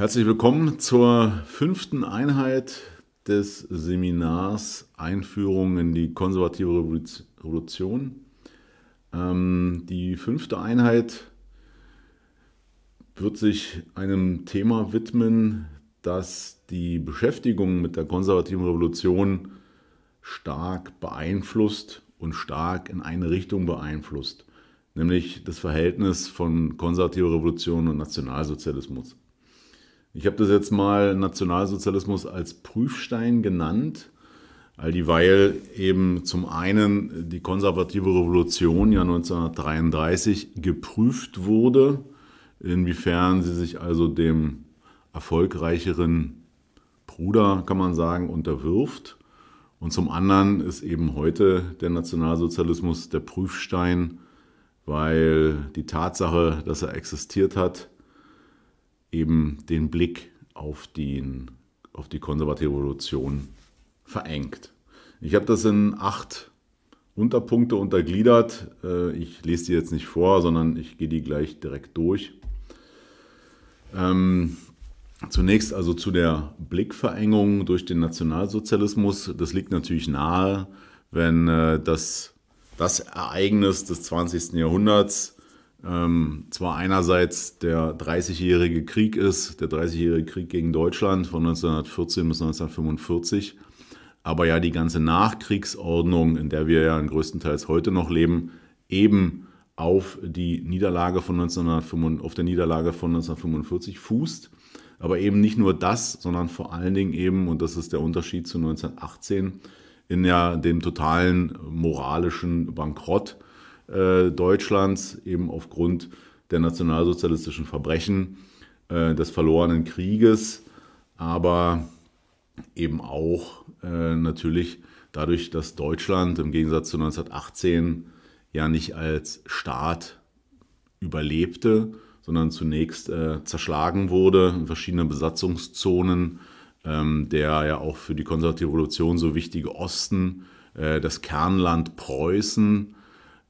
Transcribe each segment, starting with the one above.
Herzlich willkommen zur fünften Einheit des Seminars Einführung in die konservative Revolution. Ähm, die fünfte Einheit wird sich einem Thema widmen, das die Beschäftigung mit der konservativen Revolution stark beeinflusst und stark in eine Richtung beeinflusst, nämlich das Verhältnis von konservativer Revolution und Nationalsozialismus. Ich habe das jetzt mal Nationalsozialismus als Prüfstein genannt, all dieweil eben zum einen die konservative Revolution ja 1933 geprüft wurde, inwiefern sie sich also dem erfolgreicheren Bruder, kann man sagen, unterwirft. Und zum anderen ist eben heute der Nationalsozialismus der Prüfstein, weil die Tatsache, dass er existiert hat, eben den Blick auf, den, auf die konservative Revolution verengt. Ich habe das in acht Unterpunkte untergliedert. Äh, ich lese die jetzt nicht vor, sondern ich gehe die gleich direkt durch. Ähm, zunächst also zu der Blickverengung durch den Nationalsozialismus. Das liegt natürlich nahe, wenn äh, das, das Ereignis des 20. Jahrhunderts ähm, zwar einerseits der 30-jährige Krieg ist, der 30-jährige Krieg gegen Deutschland von 1914 bis 1945, aber ja die ganze Nachkriegsordnung, in der wir ja größtenteils heute noch leben, eben auf, die Niederlage von 1945, auf der Niederlage von 1945 fußt. Aber eben nicht nur das, sondern vor allen Dingen eben, und das ist der Unterschied zu 1918, in ja, dem totalen moralischen Bankrott äh, Deutschlands eben aufgrund der nationalsozialistischen Verbrechen, äh, des verlorenen Krieges, aber eben auch äh, natürlich dadurch, dass Deutschland im Gegensatz zu 1918 ja nicht als Staat überlebte, sondern zunächst äh, zerschlagen wurde in verschiedenen Besatzungszonen, ähm, der ja auch für die konservative Revolution so wichtige Osten, äh, das Kernland Preußen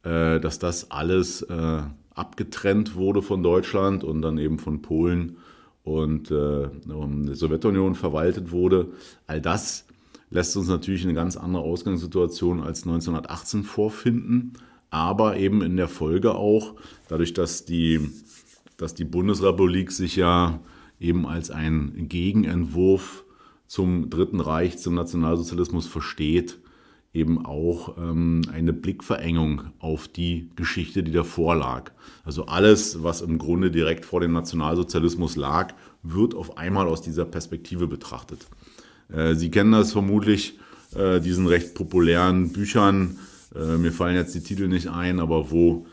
äh, dass das alles äh, abgetrennt wurde von Deutschland und dann eben von Polen und äh, der Sowjetunion verwaltet wurde. All das lässt uns natürlich eine ganz andere Ausgangssituation als 1918 vorfinden, aber eben in der Folge auch, dadurch, dass die, dass die Bundesrepublik sich ja eben als ein Gegenentwurf zum Dritten Reich, zum Nationalsozialismus versteht, eben auch ähm, eine Blickverengung auf die Geschichte, die davor lag. Also alles, was im Grunde direkt vor dem Nationalsozialismus lag, wird auf einmal aus dieser Perspektive betrachtet. Äh, Sie kennen das vermutlich, äh, diesen recht populären Büchern, äh, mir fallen jetzt die Titel nicht ein, aber wo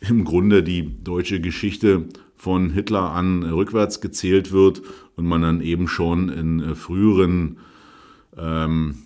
im Grunde die deutsche Geschichte von Hitler an äh, rückwärts gezählt wird und man dann eben schon in äh, früheren ähm,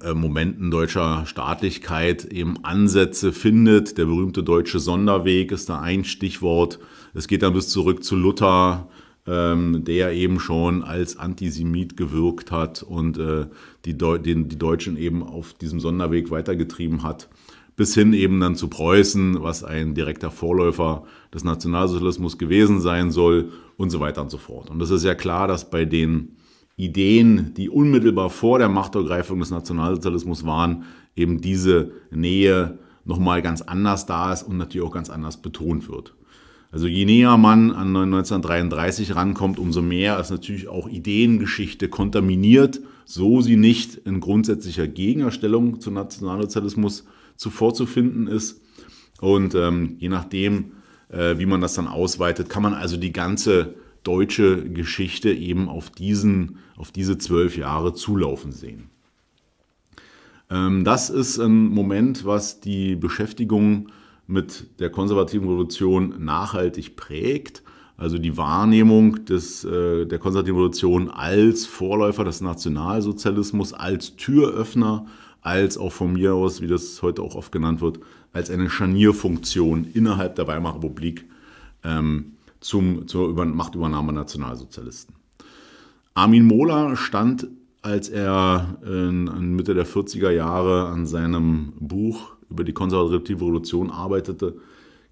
äh, Momenten deutscher Staatlichkeit eben Ansätze findet. Der berühmte deutsche Sonderweg ist da ein Stichwort. Es geht dann bis zurück zu Luther, ähm, der eben schon als Antisemit gewirkt hat und äh, die, den, die Deutschen eben auf diesem Sonderweg weitergetrieben hat. Bis hin eben dann zu Preußen, was ein direkter Vorläufer des Nationalsozialismus gewesen sein soll und so weiter und so fort. Und es ist ja klar, dass bei den Ideen, die unmittelbar vor der Machtergreifung des Nationalsozialismus waren, eben diese Nähe nochmal ganz anders da ist und natürlich auch ganz anders betont wird. Also je näher man an 1933 rankommt, umso mehr ist natürlich auch Ideengeschichte kontaminiert, so sie nicht in grundsätzlicher Gegenstellung zum Nationalsozialismus zuvor zu finden ist. Und ähm, je nachdem, äh, wie man das dann ausweitet, kann man also die ganze deutsche Geschichte eben auf diesen auf diese zwölf Jahre zulaufen sehen. Ähm, das ist ein Moment, was die Beschäftigung mit der konservativen Revolution nachhaltig prägt. Also die Wahrnehmung des, äh, der konservativen Revolution als Vorläufer des Nationalsozialismus, als Türöffner, als auch von mir aus, wie das heute auch oft genannt wird, als eine Scharnierfunktion innerhalb der Weimarer Republik ähm, zum, zur Über Machtübernahme Nationalsozialisten. Armin Mohler stand, als er in ähm, Mitte der 40er Jahre an seinem Buch über die konservative Revolution arbeitete,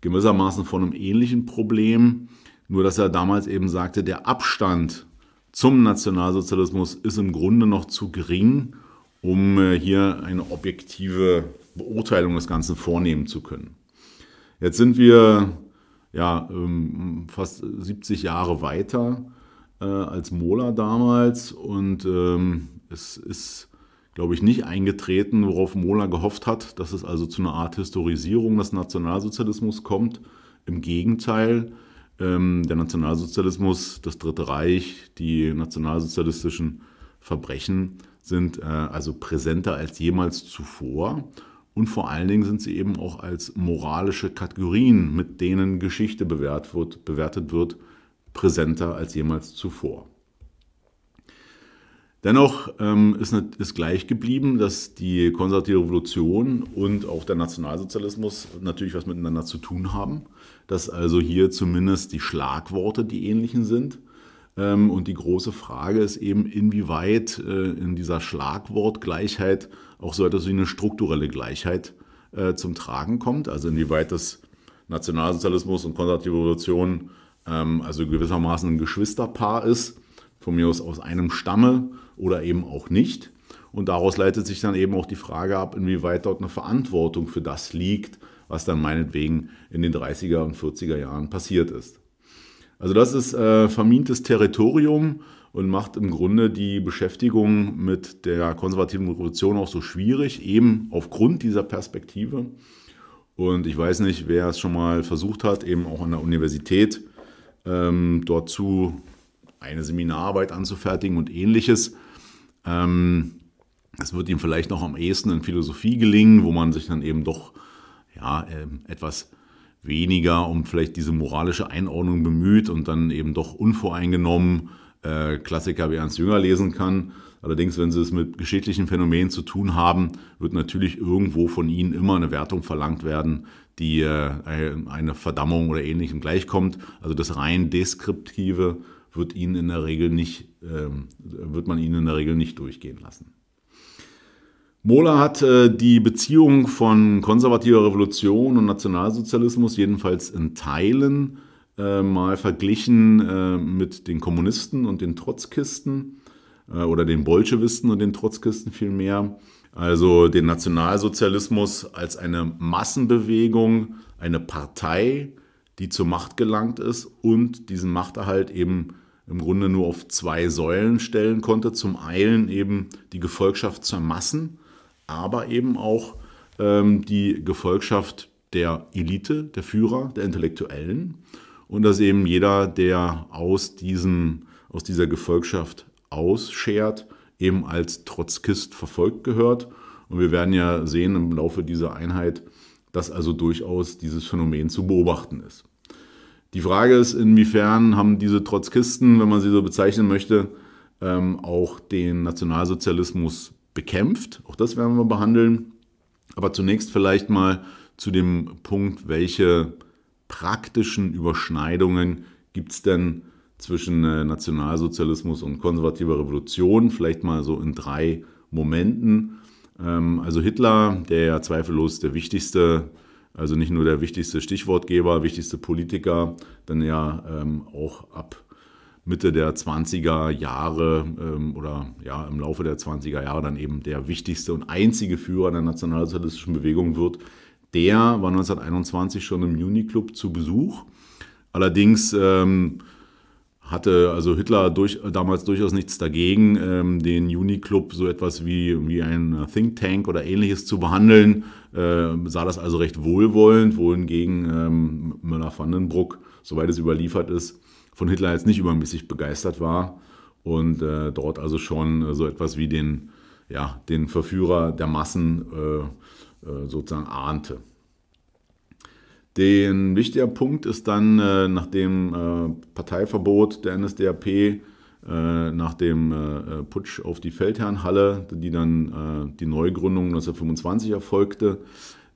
gewissermaßen vor einem ähnlichen Problem, nur dass er damals eben sagte, der Abstand zum Nationalsozialismus ist im Grunde noch zu gering, um äh, hier eine objektive Beurteilung des Ganzen vornehmen zu können. Jetzt sind wir ja ähm, fast 70 Jahre weiter äh, als Mola damals und ähm, es ist, glaube ich, nicht eingetreten, worauf Mola gehofft hat, dass es also zu einer Art Historisierung des Nationalsozialismus kommt. Im Gegenteil, ähm, der Nationalsozialismus, das Dritte Reich, die nationalsozialistischen Verbrechen sind äh, also präsenter als jemals zuvor. Und vor allen Dingen sind sie eben auch als moralische Kategorien, mit denen Geschichte bewert wird, bewertet wird, präsenter als jemals zuvor. Dennoch ähm, ist, eine, ist, gleich geblieben, dass die konservative Revolution und auch der Nationalsozialismus natürlich was miteinander zu tun haben, dass also hier zumindest die Schlagworte die ähnlichen sind. Ähm, und die große Frage ist eben, inwieweit äh, in dieser Schlagwortgleichheit auch so etwas wie eine strukturelle Gleichheit äh, zum Tragen kommt, also inwieweit das Nationalsozialismus und konservative Revolution ähm, also gewissermaßen ein Geschwisterpaar ist, von mir aus aus einem Stamme oder eben auch nicht. Und daraus leitet sich dann eben auch die Frage ab, inwieweit dort eine Verantwortung für das liegt, was dann meinetwegen in den 30er und 40er Jahren passiert ist. Also das ist äh, vermintes Territorium und macht im Grunde die Beschäftigung mit der konservativen Revolution auch so schwierig, eben aufgrund dieser Perspektive. Und ich weiß nicht, wer es schon mal versucht hat, eben auch an der Universität ähm, dort zu, eine Seminararbeit anzufertigen und ähnliches. Ähm, das wird ihm vielleicht noch am ehesten in Philosophie gelingen, wo man sich dann eben doch ja, äh, etwas weniger um vielleicht diese moralische Einordnung bemüht und dann eben doch unvoreingenommen äh, Klassiker wie Ernst Jünger lesen kann. Allerdings, wenn Sie es mit geschichtlichen Phänomenen zu tun haben, wird natürlich irgendwo von Ihnen immer eine Wertung verlangt werden, die äh, einer Verdammung oder ähnlichem gleichkommt. Also das rein deskriptive wird ihnen in der Regel nicht, ähm, wird man ihnen in der Regel nicht durchgehen lassen. Mohler hat äh, die Beziehung von konservativer Revolution und Nationalsozialismus jedenfalls in Teilen äh, mal verglichen mit den Kommunisten und den Trotzkisten oder den Bolschewisten und den Trotzkisten vielmehr. Also den Nationalsozialismus als eine Massenbewegung, eine Partei, die zur Macht gelangt ist und diesen Machterhalt eben im Grunde nur auf zwei Säulen stellen konnte. Zum einen eben die Gefolgschaft zur Massen, aber eben auch ähm, die Gefolgschaft der Elite, der Führer, der Intellektuellen und dass eben jeder, der aus, diesem, aus dieser Gefolgschaft ausschert, eben als Trotzkist verfolgt gehört. Und wir werden ja sehen im Laufe dieser Einheit, dass also durchaus dieses Phänomen zu beobachten ist. Die Frage ist, inwiefern haben diese Trotzkisten, wenn man sie so bezeichnen möchte, ähm, auch den Nationalsozialismus bekämpft. Auch das werden wir behandeln. Aber zunächst vielleicht mal zu dem Punkt, welche praktischen Überschneidungen gibt es denn zwischen äh, Nationalsozialismus und konservativer Revolution, vielleicht mal so in drei Momenten. Ähm, also Hitler, der ja zweifellos der wichtigste, also nicht nur der wichtigste Stichwortgeber, wichtigste Politiker, dann ja ähm, auch ab Mitte der 20er Jahre ähm, oder ja im Laufe der 20er Jahre dann eben der wichtigste und einzige Führer der nationalsozialistischen Bewegung wird. Der war 1921 schon im Juni Club zu Besuch. Allerdings ähm, hatte also Hitler durch, damals durchaus nichts dagegen, ähm, den Juni-Club so etwas wie, wie ein Think Tank oder ähnliches zu behandeln, äh, sah das also recht wohlwollend, wohingegen ähm, Müller-Vandenbruck, soweit es überliefert ist, von Hitler jetzt nicht übermäßig begeistert war und äh, dort also schon äh, so etwas wie den, ja, den Verführer der Massen äh, äh sozusagen ahnte. Den wichtiger Punkt ist dann, äh, nach dem äh, Parteiverbot der NSDAP, äh, nach dem äh, Putsch auf die Feldherrnhalle, die dann äh, die Neugründung 1925 erfolgte,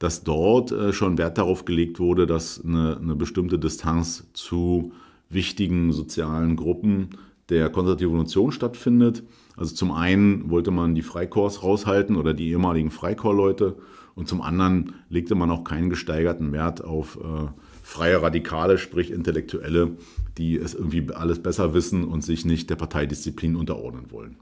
dass dort schon Wert darauf gelegt wurde, dass eine, eine bestimmte Distanz zu wichtigen sozialen Gruppen der konservativen Revolution stattfindet. Also zum einen wollte man die Freikorps raushalten oder die ehemaligen Freikorps-Leute und zum anderen legte man auch keinen gesteigerten Wert auf äh, freie Radikale, sprich Intellektuelle, die es irgendwie alles besser wissen und sich nicht der Parteidisziplin unterordnen wollen.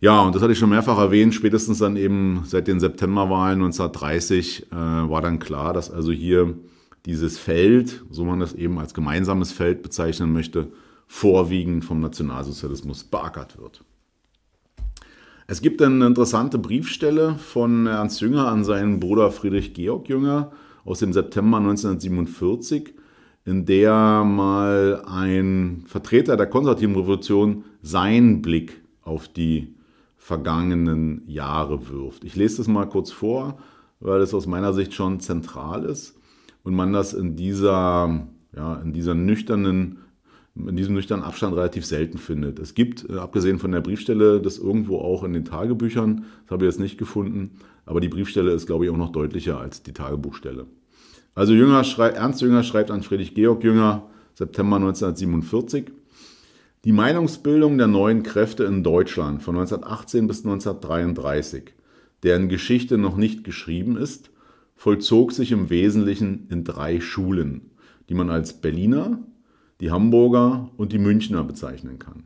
Ja, und das hatte ich schon mehrfach erwähnt, spätestens dann eben seit den Septemberwahlen 1930 äh, war dann klar, dass also hier dieses Feld, so man das eben als gemeinsames Feld bezeichnen möchte, vorwiegend vom Nationalsozialismus beackert wird. Es gibt eine interessante Briefstelle von Ernst Jünger an seinen Bruder Friedrich Georg Jünger aus dem September 1947, in der mal ein Vertreter der konservativen Revolution seinen Blick auf die vergangenen Jahre wirft. Ich lese das mal kurz vor, weil es aus meiner Sicht schon zentral ist und man das in dieser, ja, in dieser nüchternen in diesem nüchternen Abstand relativ selten findet. Es gibt, äh, abgesehen von der Briefstelle, das irgendwo auch in den Tagebüchern, das habe ich jetzt nicht gefunden, aber die Briefstelle ist, glaube ich, auch noch deutlicher als die Tagebuchstelle. Also Jünger Ernst Jünger schreibt an Friedrich Georg Jünger, September 1947. Die Meinungsbildung der neuen Kräfte in Deutschland von 1918 bis 1933, deren Geschichte noch nicht geschrieben ist, vollzog sich im Wesentlichen in drei Schulen, die man als Berliner, die Hamburger und die Münchner bezeichnen kann.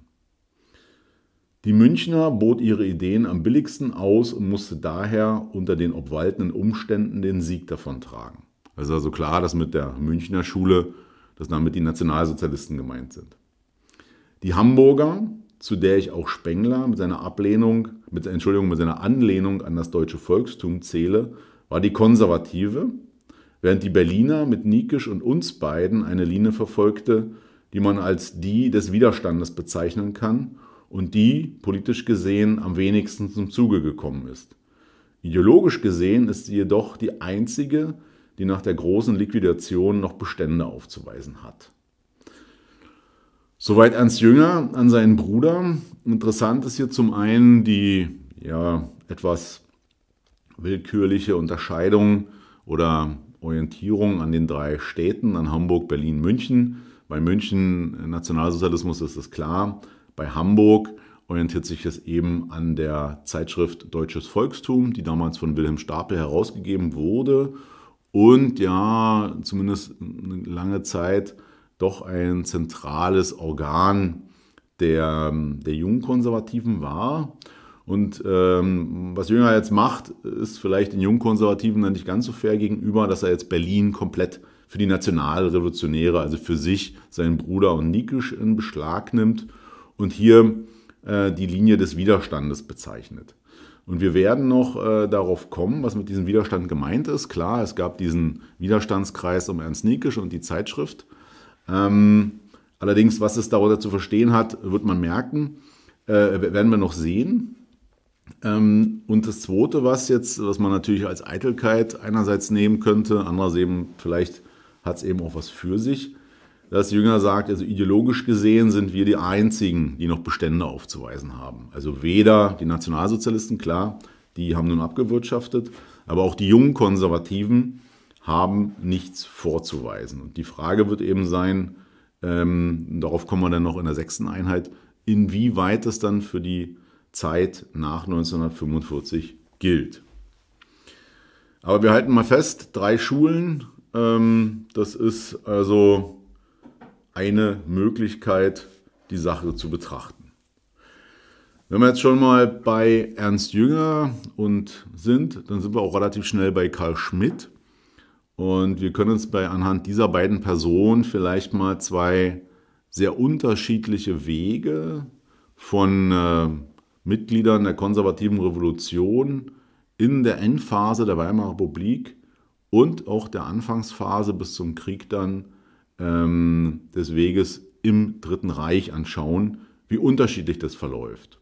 Die Münchner bot ihre Ideen am billigsten aus und musste daher unter den obwaltenden Umständen den Sieg davontragen. Es ist also klar, dass mit der Münchner Schule, dass damit die Nationalsozialisten gemeint sind. Die Hamburger, zu der ich auch Spengler mit seiner Ablehnung, mit, Entschuldigung, mit seiner Anlehnung an das deutsche Volkstum zähle, war die konservative, während die Berliner mit Nikisch und uns beiden eine Linie verfolgte, die man als die des Widerstandes bezeichnen kann und die, politisch gesehen, am wenigsten zum Zuge gekommen ist. Ideologisch gesehen ist sie jedoch die einzige, die nach der großen Liquidation noch Bestände aufzuweisen hat. Soweit Ernst Jünger an seinen Bruder. Interessant ist hier zum einen die ja, etwas willkürliche Unterscheidung oder Orientierung an den drei Städten, an Hamburg, Berlin, München, bei München äh, Nationalsozialismus ist das klar. Bei Hamburg orientiert sich das eben an der Zeitschrift Deutsches Volkstum, die damals von Wilhelm Stapel herausgegeben wurde und ja, zumindest eine lange Zeit doch ein zentrales Organ der, der Jungkonservativen war. Und ähm, was Jünger jetzt macht, ist vielleicht den Jungkonservativen dann nicht ganz so fair gegenüber, dass er jetzt Berlin komplett für die Nationalrevolutionäre, also für sich, seinen Bruder und Nikisch in Beschlag nimmt und hier äh, die Linie des Widerstandes bezeichnet. Und wir werden noch äh, darauf kommen, was mit diesem Widerstand gemeint ist. Klar, es gab diesen Widerstandskreis um Ernst Nikisch und die Zeitschrift. Ähm, allerdings, was es darunter zu verstehen hat, wird man merken, äh, werden wir noch sehen. Ähm, und das Zweite, was jetzt, was man natürlich als Eitelkeit einerseits nehmen könnte, andererseits eben vielleicht hat es eben auch was für sich, dass Jünger sagt, also ideologisch gesehen sind wir die Einzigen, die noch Bestände aufzuweisen haben. Also weder die Nationalsozialisten, klar, die haben nun abgewirtschaftet, aber auch die jungen Konservativen haben nichts vorzuweisen. Und die Frage wird eben sein, ähm, darauf kommen wir dann noch in der sechsten Einheit, inwieweit es dann für die Zeit nach 1945 gilt. Aber wir halten mal fest, drei Schulen, ähm, das ist also eine Möglichkeit, die Sache zu betrachten. Wenn wir jetzt schon mal bei Ernst Jünger und sind, dann sind wir auch relativ schnell bei Karl Schmidt. Und wir können uns bei, anhand dieser beiden Personen vielleicht mal zwei sehr unterschiedliche Wege von äh, Mitgliedern der konservativen Revolution in der Endphase der Weimarer Republik und auch der Anfangsphase bis zum Krieg dann ähm, des Weges im Dritten Reich anschauen, wie unterschiedlich das verläuft.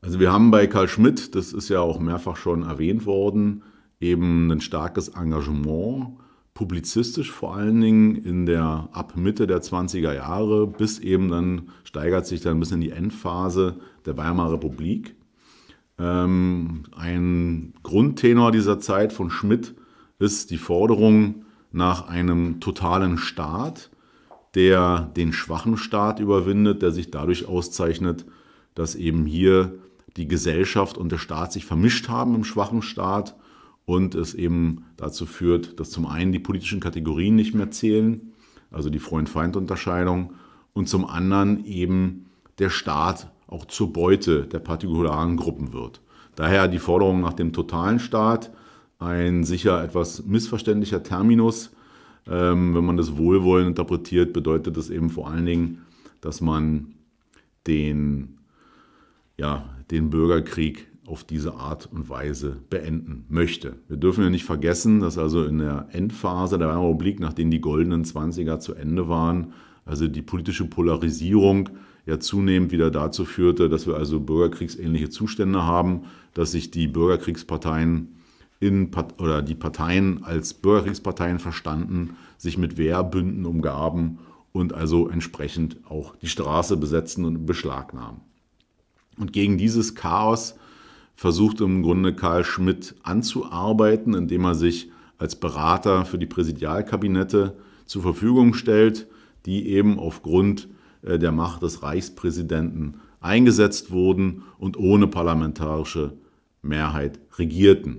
Also wir haben bei Karl Schmidt, das ist ja auch mehrfach schon erwähnt worden, eben ein starkes Engagement, publizistisch vor allen Dingen in der ab Mitte der 20er Jahre bis eben dann steigert sich dann bis in die Endphase der Weimarer Republik. Ähm, ein Grundtenor dieser Zeit von Schmidt ist die Forderung nach einem totalen Staat, der den schwachen Staat überwindet, der sich dadurch auszeichnet, dass eben hier die Gesellschaft und der Staat sich vermischt haben im schwachen Staat und es eben dazu führt, dass zum einen die politischen Kategorien nicht mehr zählen, also die Freund-Feind-Unterscheidung, und zum anderen eben der Staat auch zur Beute der partikularen Gruppen wird. Daher die Forderung nach dem totalen Staat, ein sicher etwas missverständlicher Terminus. Ähm, wenn man das wohlwollend interpretiert, bedeutet das eben vor allen Dingen, dass man den, ja, den Bürgerkrieg auf diese Art und Weise beenden möchte. Wir dürfen ja nicht vergessen, dass also in der Endphase der Republik, nachdem die goldenen 20er zu Ende waren, also die politische Polarisierung ja zunehmend wieder dazu führte, dass wir also bürgerkriegsähnliche Zustände haben, dass sich die Bürgerkriegsparteien in, oder die Parteien als Bürgerkriegsparteien verstanden, sich mit Wehrbünden umgaben und also entsprechend auch die Straße besetzten und beschlagnahmen. Und gegen dieses Chaos versucht im Grunde Karl Schmidt anzuarbeiten, indem er sich als Berater für die Präsidialkabinette zur Verfügung stellt, die eben aufgrund der äh, der Macht des Reichspräsidenten eingesetzt wurden und ohne parlamentarische Mehrheit regierten.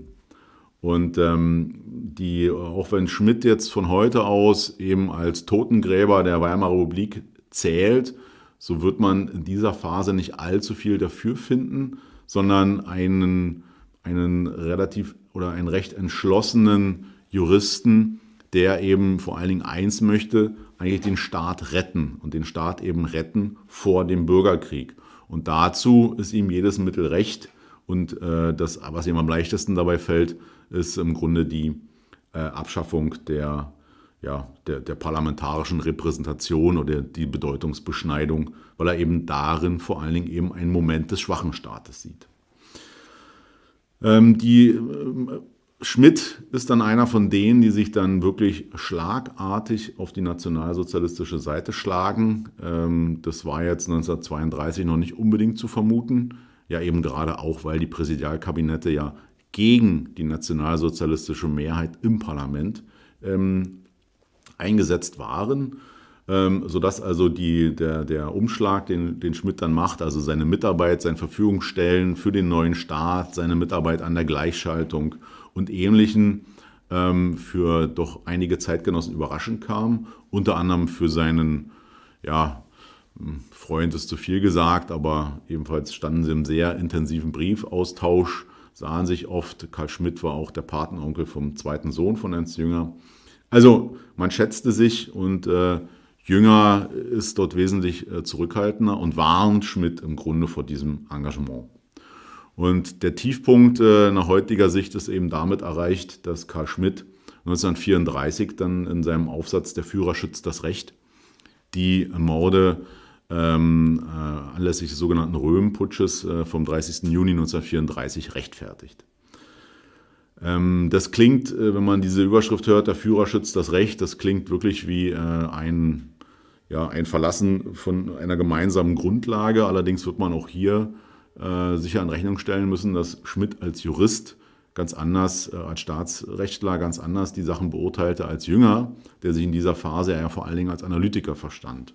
Und ähm, die, auch wenn Schmidt jetzt von heute aus eben als Totengräber der Weimarer Republik zählt, so wird man in dieser Phase nicht allzu viel dafür finden, sondern einen, einen relativ oder einen recht entschlossenen Juristen, der eben vor allen Dingen eins möchte, eigentlich den Staat retten und den Staat eben retten vor dem Bürgerkrieg. Und dazu ist ihm jedes Mittel recht. Und äh, das, was ihm am leichtesten dabei fällt, ist im Grunde die äh, Abschaffung der, ja, der, der, parlamentarischen Repräsentation oder die Bedeutungsbeschneidung, weil er eben darin vor allen Dingen eben einen Moment des schwachen Staates sieht. Ähm, die äh, Schmidt ist dann einer von denen, die sich dann wirklich schlagartig auf die nationalsozialistische Seite schlagen. Ähm, das war jetzt 1932 noch nicht unbedingt zu vermuten. Ja, eben gerade auch, weil die Präsidialkabinette ja gegen die nationalsozialistische Mehrheit im Parlament ähm, eingesetzt waren, ähm, sodass also die, der, der Umschlag, den, den Schmidt dann macht, also seine Mitarbeit, sein Verfügungsstellen für den neuen Staat, seine Mitarbeit an der Gleichschaltung, und Ähnlichen ähm, für doch einige Zeitgenossen überraschend kam. Unter anderem für seinen, ja, Freund ist zu viel gesagt, aber ebenfalls standen sie im sehr intensiven Briefaustausch, sahen sich oft. Karl Schmidt war auch der Patenonkel vom zweiten Sohn von Ernst Jünger. Also man schätzte sich und äh, Jünger ist dort wesentlich äh, zurückhaltender und warnt Schmidt im Grunde vor diesem Engagement. Und der Tiefpunkt äh, nach heutiger Sicht ist eben damit erreicht, dass Karl Schmidt 1934 dann in seinem Aufsatz Der Führer schützt das Recht die Morde ähm, äh, anlässlich des sogenannten Röhmputsches äh, vom 30. Juni 1934 rechtfertigt. Ähm, das klingt, äh, wenn man diese Überschrift hört, der Führer schützt das Recht, das klingt wirklich wie äh, ein, ja, ein Verlassen von einer gemeinsamen Grundlage. Allerdings wird man auch hier äh, sicher in Rechnung stellen müssen, dass Schmidt als Jurist ganz anders, äh, als Staatsrechtler ganz anders die Sachen beurteilte als Jünger, der sich in dieser Phase ja vor allen Dingen als Analytiker verstand.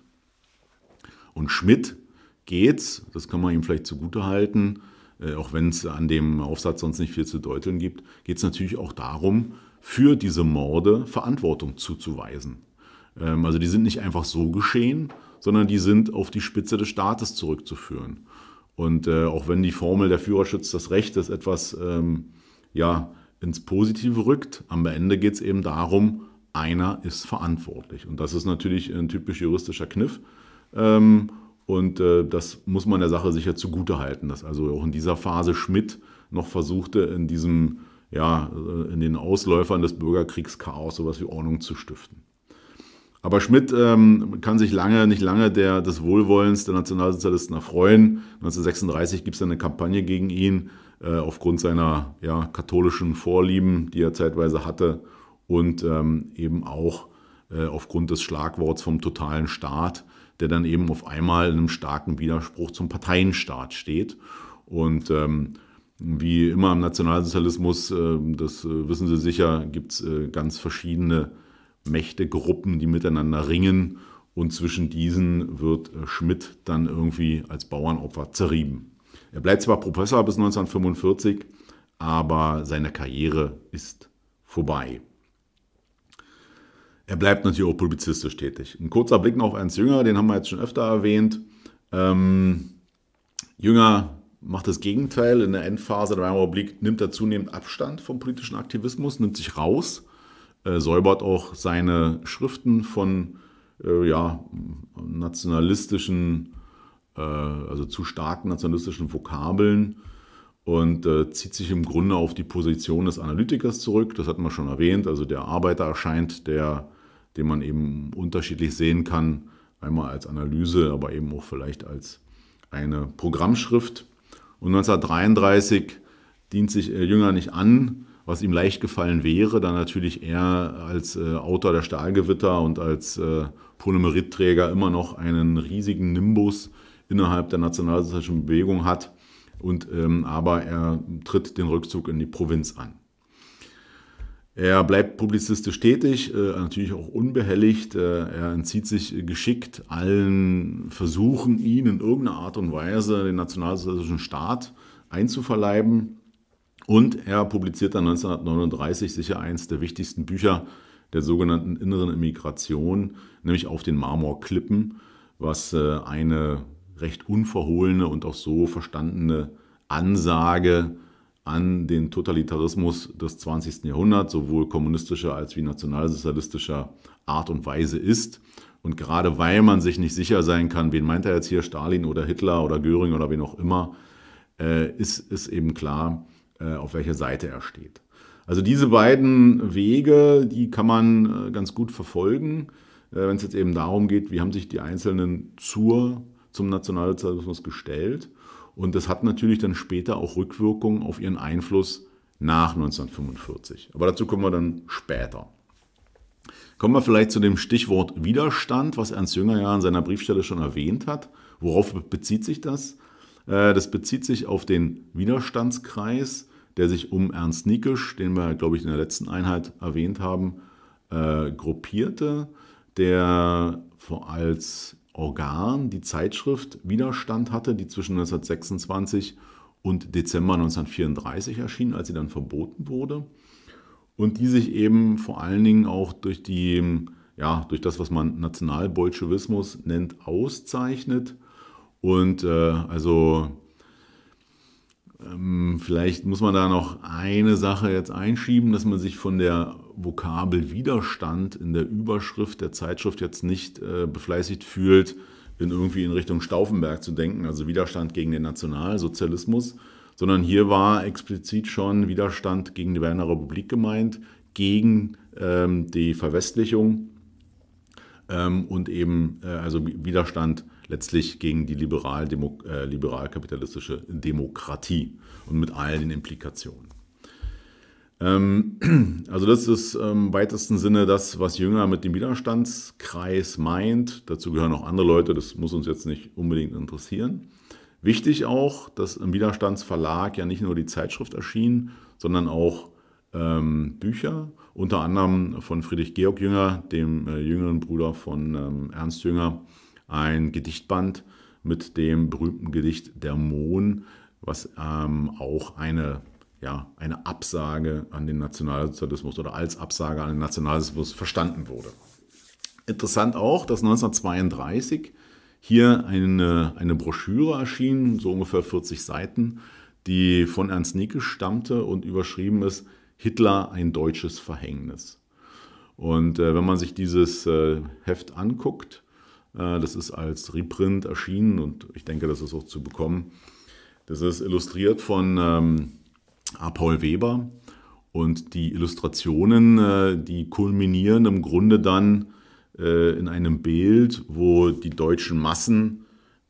Und Schmidt geht's, das kann man ihm vielleicht zugutehalten, äh, auch wenn es an dem Aufsatz sonst nicht viel zu deuteln gibt, geht es natürlich auch darum, für diese Morde Verantwortung zuzuweisen. Ähm, also die sind nicht einfach so geschehen, sondern die sind auf die Spitze des Staates zurückzuführen. Und äh, auch wenn die Formel der Führer schützt das Recht ist etwas ähm, ja, ins Positive rückt, am Ende geht es eben darum, einer ist verantwortlich. Und das ist natürlich ein typisch juristischer Kniff. Ähm, und äh, das muss man der Sache sicher zugutehalten, dass also auch in dieser Phase Schmidt noch versuchte, in diesem, ja, äh, in den Ausläufern des Bürgerkriegs Chaos sowas wie Ordnung zu stiften. Aber Schmidt ähm, kann sich lange, nicht lange der, des Wohlwollens der Nationalsozialisten erfreuen. 1936 gibt es eine Kampagne gegen ihn äh, aufgrund seiner ja, katholischen Vorlieben, die er zeitweise hatte und ähm, eben auch äh, aufgrund des Schlagworts vom totalen Staat, der dann eben auf einmal in einem starken Widerspruch zum Parteienstaat steht. Und ähm, wie immer im Nationalsozialismus, äh, das äh, wissen Sie sicher, gibt es äh, ganz verschiedene Mächte, Gruppen, die miteinander ringen und zwischen diesen wird äh, Schmidt dann irgendwie als Bauernopfer zerrieben. Er bleibt zwar Professor bis 1945, aber seine Karriere ist vorbei. Er bleibt natürlich auch publizistisch tätig. Ein kurzer Blick noch auf Ernst Jünger, den haben wir jetzt schon öfter erwähnt. Ähm, Jünger macht das Gegenteil. In der Endphase der Weimarer Republik nimmt er zunehmend Abstand vom politischen Aktivismus, nimmt sich raus äh, säubert auch seine Schriften von äh, ja, nationalistischen, äh, also zu starken nationalistischen Vokabeln und äh, zieht sich im Grunde auf die Position des Analytikers zurück. Das hatten wir schon erwähnt. Also der Arbeiter erscheint, der, den man eben unterschiedlich sehen kann, einmal als Analyse, aber eben auch vielleicht als eine Programmschrift. Und 1933 dient sich äh, Jünger nicht an, was ihm leicht gefallen wäre, dann natürlich er als äh, Autor der Stahlgewitter und als äh, Polymeritträger immer noch einen riesigen Nimbus innerhalb der nationalsozialistischen Bewegung hat. Und, ähm, aber er tritt den Rückzug in die Provinz an. Er bleibt publizistisch tätig, äh, natürlich auch unbehelligt. Äh, er entzieht sich geschickt allen Versuchen, ihn in irgendeiner Art und Weise den nationalsozialistischen Staat einzuverleiben und er publiziert dann 1939 sicher eins der wichtigsten Bücher der sogenannten inneren Immigration, nämlich auf den Marmorklippen, was äh, eine recht unverhohlene und auch so verstandene Ansage an den Totalitarismus des 20. Jahrhunderts, sowohl kommunistischer als wie nationalsozialistischer Art und Weise ist. Und gerade weil man sich nicht sicher sein kann, wen meint er jetzt hier, Stalin oder Hitler oder Göring oder wen auch immer, äh, ist, es eben klar, äh, auf welcher Seite er steht. Also diese beiden Wege, die kann man äh, ganz gut verfolgen, äh, wenn es jetzt eben darum geht, wie haben sich die Einzelnen zur, zum Nationalsozialismus gestellt. Und das hat natürlich dann später auch Rückwirkungen auf ihren Einfluss nach 1945. Aber dazu kommen wir dann später. Kommen wir vielleicht zu dem Stichwort Widerstand, was Ernst Jünger ja an seiner Briefstelle schon erwähnt hat. Worauf bezieht sich das? Das bezieht sich auf den Widerstandskreis, der sich um Ernst Nikisch, den wir, glaube ich, in der letzten Einheit erwähnt haben, äh, gruppierte, der als Organ die Zeitschrift Widerstand hatte, die zwischen 1926 und Dezember 1934 erschien, als sie dann verboten wurde. Und die sich eben vor allen Dingen auch durch, die, ja, durch das, was man Nationalbolschewismus nennt, auszeichnet. Und äh, also ähm, vielleicht muss man da noch eine Sache jetzt einschieben, dass man sich von der Vokabel Widerstand in der Überschrift der Zeitschrift jetzt nicht äh, befleißigt fühlt, in irgendwie in Richtung Stauffenberg zu denken, also Widerstand gegen den Nationalsozialismus, sondern hier war explizit schon Widerstand gegen die Werner Republik gemeint, gegen ähm, die Verwestlichung ähm, und eben äh, also Widerstand gegen letztlich gegen die liberal -demo äh, liberal-kapitalistische Demokratie und mit all den Implikationen. Ähm, also das ist ähm, im weitesten Sinne das, was Jünger mit dem Widerstandskreis meint. Dazu gehören auch andere Leute, das muss uns jetzt nicht unbedingt interessieren. Wichtig auch, dass im Widerstandsverlag ja nicht nur die Zeitschrift erschien, sondern auch ähm, Bücher, unter anderem von Friedrich Georg Jünger, dem äh, jüngeren Bruder von ähm, Ernst Jünger, ein Gedichtband mit dem berühmten Gedicht Der Mohn, was ähm, auch eine, ja, eine Absage an den Nationalsozialismus oder als Absage an den Nationalsozialismus verstanden wurde. Interessant auch, dass 1932 hier eine, eine Broschüre erschien, so ungefähr 40 Seiten, die von Ernst Nicke stammte und überschrieben ist Hitler ein deutsches Verhängnis. Und äh, wenn man sich dieses äh, Heft anguckt, äh, das ist als Reprint erschienen und ich denke, das ist auch zu bekommen. Das ist illustriert von ähm, A. Paul Weber und die Illustrationen, äh, die kulminieren im Grunde dann äh, in einem Bild, wo die deutschen Massen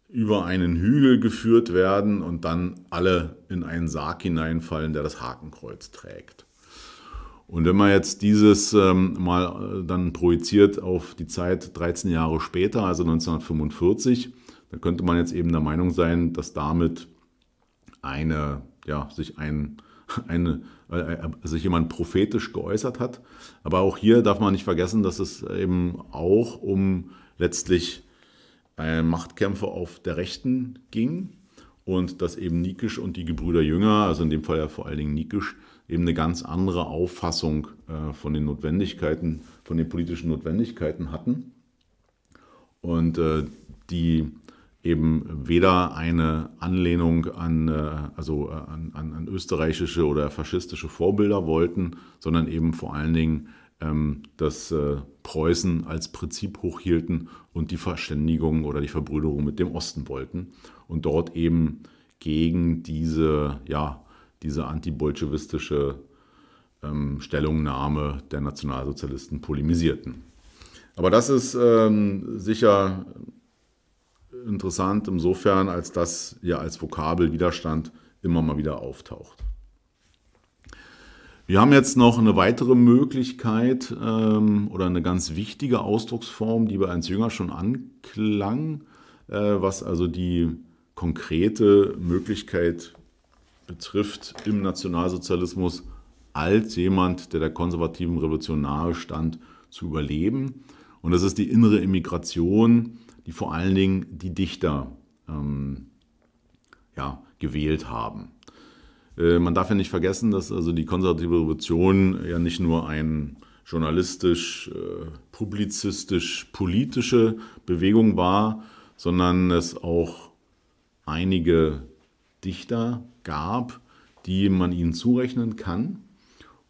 über einen Hügel geführt werden und dann alle in einen Sarg hineinfallen, der das Hakenkreuz trägt. Und wenn man jetzt dieses ähm, mal äh, dann projiziert auf die Zeit 13 Jahre später, also 1945, dann könnte man jetzt eben der Meinung sein, dass damit eine, ja, sich ein, eine, äh, äh, sich jemand prophetisch geäußert hat. Aber auch hier darf man nicht vergessen, dass es eben auch um letztlich Machtkämpfe auf der Rechten ging und dass eben Nikisch und die Gebrüder Jünger, also in dem Fall ja vor allen Dingen Nikisch, eben eine ganz andere Auffassung äh, von den Notwendigkeiten, von den politischen Notwendigkeiten hatten und äh, die eben weder eine Anlehnung an, äh, also an, an, österreichische oder faschistische Vorbilder wollten, sondern eben vor allen Dingen ähm, das Preußen als Prinzip hochhielten und die Verständigung oder die Verbrüderung mit dem Osten wollten und dort eben gegen diese ja, diese antibolschewistische ähm, Stellungnahme der Nationalsozialisten polemisierten. Aber das ist ähm, sicher interessant insofern, als das ja als Vokabel Widerstand immer mal wieder auftaucht. Wir haben jetzt noch eine weitere Möglichkeit ähm, oder eine ganz wichtige Ausdrucksform, die bei Ernst Jünger schon anklang, äh, was also die konkrete Möglichkeit betrifft im Nationalsozialismus als jemand, der der konservativen Revolution nahe stand, zu überleben. Und das ist die innere Immigration, die vor allen Dingen die Dichter ähm, ja, gewählt haben. Äh, man darf ja nicht vergessen, dass also die konservative Revolution ja nicht nur ein journalistisch, äh, publizistisch, politische Bewegung war, sondern es auch einige Dichter gab, die man ihnen zurechnen kann.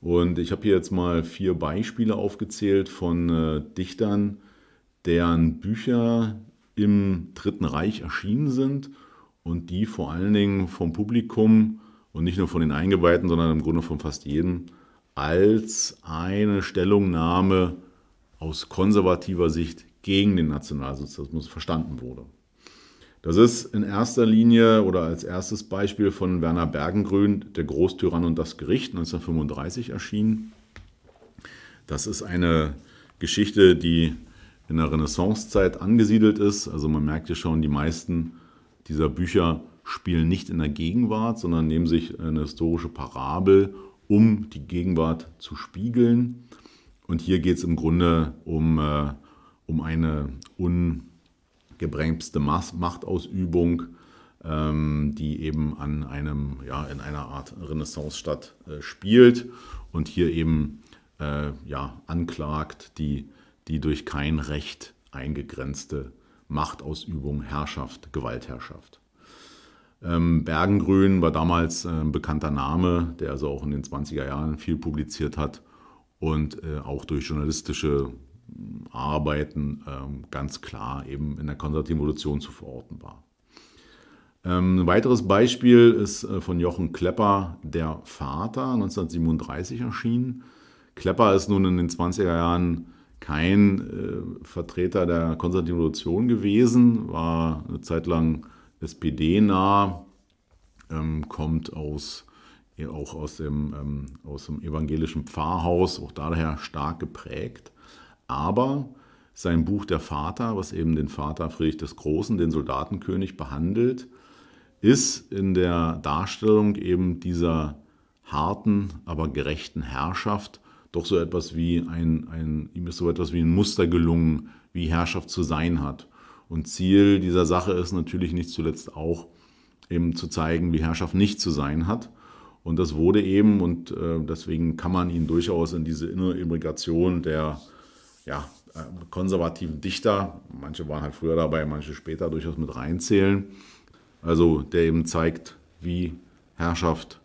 Und ich habe hier jetzt mal vier Beispiele aufgezählt von äh, Dichtern, deren Bücher im Dritten Reich erschienen sind und die vor allen Dingen vom Publikum und nicht nur von den Eingeweihten, sondern im Grunde von fast jedem als eine Stellungnahme aus konservativer Sicht gegen den Nationalsozialismus verstanden wurde. Das ist in erster Linie oder als erstes Beispiel von Werner Bergengrün, Der Großtyrann und das Gericht, 1935 erschienen. Das ist eine Geschichte, die in der Renaissancezeit angesiedelt ist. Also man merkt ja schon, die meisten dieser Bücher spielen nicht in der Gegenwart, sondern nehmen sich eine historische Parabel, um die Gegenwart zu spiegeln. Und hier geht es im Grunde um, äh, um eine un gebremste Machtausübung, ähm, die eben an einem, ja, in einer Art Renaissance-Stadt äh, spielt und hier eben äh, ja, anklagt die, die durch kein Recht eingegrenzte Machtausübung, Herrschaft, Gewaltherrschaft. Ähm, Bergengrün war damals äh, ein bekannter Name, der also auch in den 20er Jahren viel publiziert hat und auch durch journalistische Arbeiten ähm, ganz klar eben in der konservativen Evolution zu verorten war. Ähm, ein weiteres Beispiel ist äh, von Jochen Klepper, der Vater, 1937 erschienen. Klepper ist nun in den 20er Jahren kein äh, Vertreter der konservativen Revolution gewesen, war eine Zeit lang SPD-nah, ähm, kommt aus, äh, auch aus dem, ähm, aus dem evangelischen Pfarrhaus, auch daher stark geprägt. Aber sein Buch Der Vater, was eben den Vater Friedrich des Großen, den Soldatenkönig, behandelt, ist in der Darstellung eben dieser harten, aber gerechten Herrschaft doch so etwas wie ein, ein, ihm ist so etwas wie ein Muster gelungen, wie Herrschaft zu sein hat. Und Ziel dieser Sache ist natürlich nicht zuletzt auch eben zu zeigen, wie Herrschaft nicht zu sein hat. Und das wurde eben, und äh, deswegen kann man ihn durchaus in diese innere Immigration der ja, äh, konservativen Dichter, manche waren halt früher dabei, manche später durchaus mit reinzählen. Also der eben zeigt, wie Herrschaft,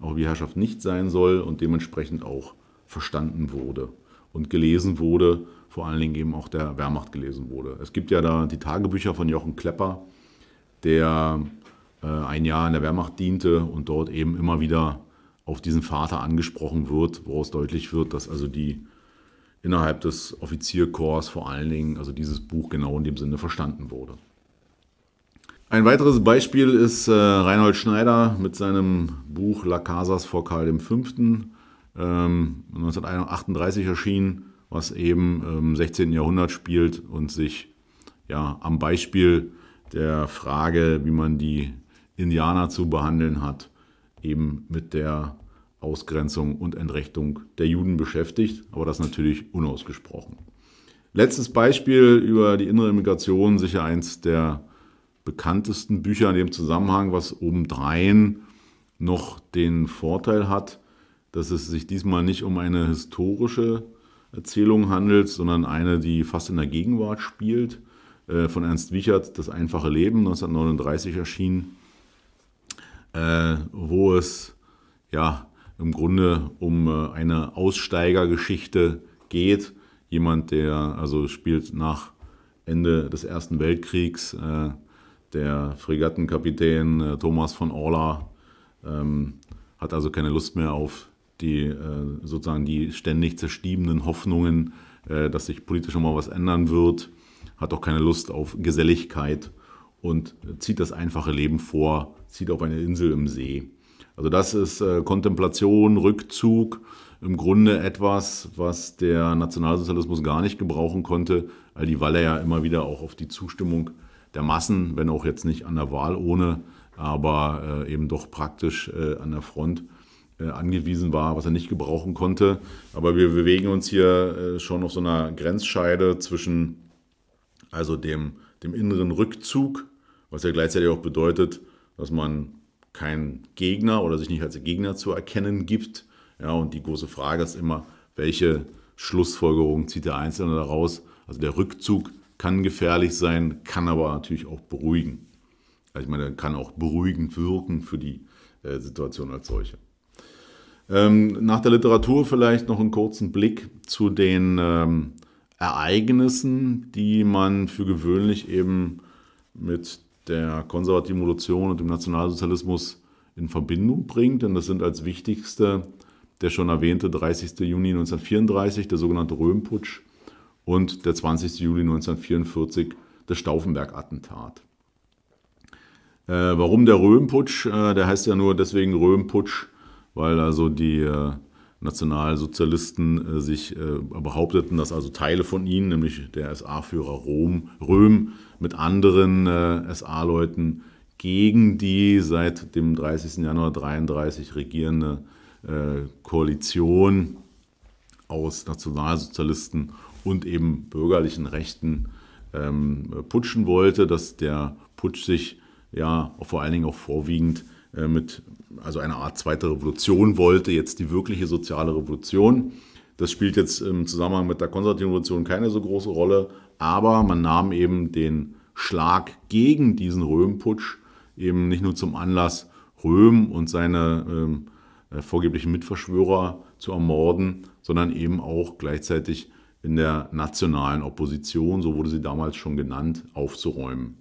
auch wie Herrschaft nicht sein soll und dementsprechend auch verstanden wurde und gelesen wurde, vor allen Dingen eben auch der Wehrmacht gelesen wurde. Es gibt ja da die Tagebücher von Jochen Klepper, der äh, ein Jahr in der Wehrmacht diente und dort eben immer wieder auf diesen Vater angesprochen wird, woraus deutlich wird, dass also die innerhalb des Offizierkorps vor allen Dingen, also dieses Buch genau in dem Sinne verstanden wurde. Ein weiteres Beispiel ist äh, Reinhold Schneider mit seinem Buch La Casas vor Karl V. Ähm, 1938 erschienen, was eben im 16. Jahrhundert spielt und sich ja, am Beispiel der Frage, wie man die Indianer zu behandeln hat, eben mit der Ausgrenzung und Entrechtung der Juden beschäftigt, aber das natürlich unausgesprochen. Letztes Beispiel über die innere Immigration, sicher eins der bekanntesten Bücher in dem Zusammenhang, was obendrein noch den Vorteil hat, dass es sich diesmal nicht um eine historische Erzählung handelt, sondern eine, die fast in der Gegenwart spielt, äh, von Ernst Wichert, Das einfache Leben, 1939 erschienen, äh, wo es ja im Grunde um äh, eine Aussteigergeschichte geht. Jemand, der also spielt nach Ende des Ersten Weltkriegs, äh, der Fregattenkapitän äh, Thomas von Orla ähm, hat also keine Lust mehr auf die sozusagen die ständig zerstiebenen Hoffnungen, dass sich politisch mal was ändern wird, hat auch keine Lust auf Geselligkeit und zieht das einfache Leben vor, zieht auf eine Insel im See. Also das ist äh, Kontemplation, Rückzug, im Grunde etwas, was der Nationalsozialismus gar nicht gebrauchen konnte, all die weil er ja immer wieder auch auf die Zustimmung der Massen, wenn auch jetzt nicht an der Wahl ohne, aber äh, eben doch praktisch äh, an der Front äh, angewiesen war, was er nicht gebrauchen konnte. Aber wir bewegen uns hier äh, schon auf so einer Grenzscheide zwischen also dem, dem inneren Rückzug, was ja gleichzeitig auch bedeutet, dass man kein Gegner oder sich nicht als Gegner zu erkennen gibt. Ja, und die große Frage ist immer, welche Schlussfolgerung zieht der Einzelne daraus? Also der Rückzug kann gefährlich sein, kann aber natürlich auch beruhigen. Also ich meine, kann auch beruhigend wirken für die äh, Situation als solche. Ähm, nach der Literatur vielleicht noch einen kurzen Blick zu den ähm, Ereignissen, die man für gewöhnlich eben mit der konservativen Revolution und dem Nationalsozialismus in Verbindung bringt. Denn das sind als wichtigste der schon erwähnte 30. Juni 1934, der sogenannte Röhmputsch, und der 20. Juli 1944, das Stauffenberg-Attentat. Äh, warum der Röhmputsch? Äh, der heißt ja nur deswegen Röhmputsch, weil also die äh, Nationalsozialisten äh, sich äh, behaupteten, dass also Teile von ihnen, nämlich der SA-Führer Rom, Röhm mit anderen äh, SA-Leuten gegen die seit dem 30. Januar 1933 regierende äh, Koalition aus Nationalsozialisten und eben bürgerlichen Rechten ähm, äh, putschen wollte, dass der Putsch sich ja vor allen Dingen auch vorwiegend äh, mit also eine Art zweite Revolution wollte, jetzt die wirkliche soziale Revolution. Das spielt jetzt im Zusammenhang mit der konservativen Revolution keine so große Rolle, aber man nahm eben den Schlag gegen diesen Röhmputsch eben nicht nur zum Anlass, Röhm und seine ähm, äh, vorgeblichen Mitverschwörer zu ermorden, sondern eben auch gleichzeitig in der nationalen Opposition, so wurde sie damals schon genannt, aufzuräumen.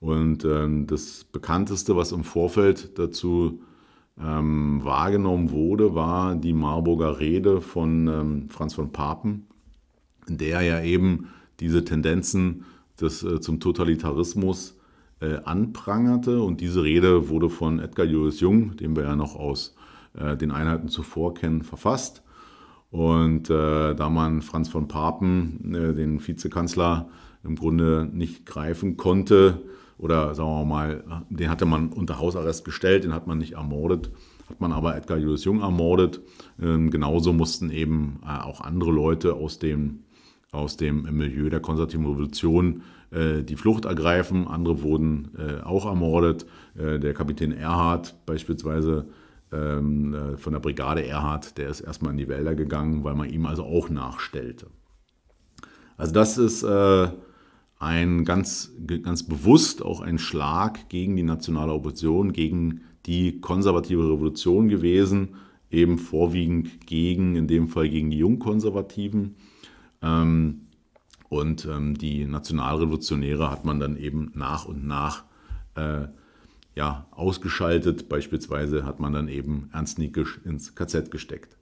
Und ähm, das bekannteste, was im Vorfeld dazu ähm, wahrgenommen wurde, war die Marburger Rede von ähm, Franz von Papen, in der ja eben diese Tendenzen des, äh, zum Totalitarismus äh, anprangerte. Und diese Rede wurde von Edgar Julius Jung, den wir ja noch aus äh, den Einheiten zuvor kennen, verfasst. Und äh, da man Franz von Papen, äh, den Vizekanzler, im Grunde nicht greifen konnte, oder sagen wir mal, den hatte man unter Hausarrest gestellt, den hat man nicht ermordet, hat man aber Edgar Julius Jung ermordet. Ähm, genauso mussten eben äh, auch andere Leute aus dem, aus dem Milieu der konservativen Revolution äh, die Flucht ergreifen. Andere wurden äh, auch ermordet. Äh, der Kapitän Erhard beispielsweise ähm, äh, von der Brigade Erhard, der ist erstmal in die Wälder gegangen, weil man ihm also auch nachstellte. Also das ist äh, ein ganz, ganz bewusst auch ein Schlag gegen die nationale Opposition, gegen die konservative Revolution gewesen, eben vorwiegend gegen, in dem Fall gegen die Jungkonservativen. Ähm, und ähm, die Nationalrevolutionäre hat man dann eben nach und nach äh, ja, ausgeschaltet. Beispielsweise hat man dann eben Ernst Nikisch ins KZ gesteckt.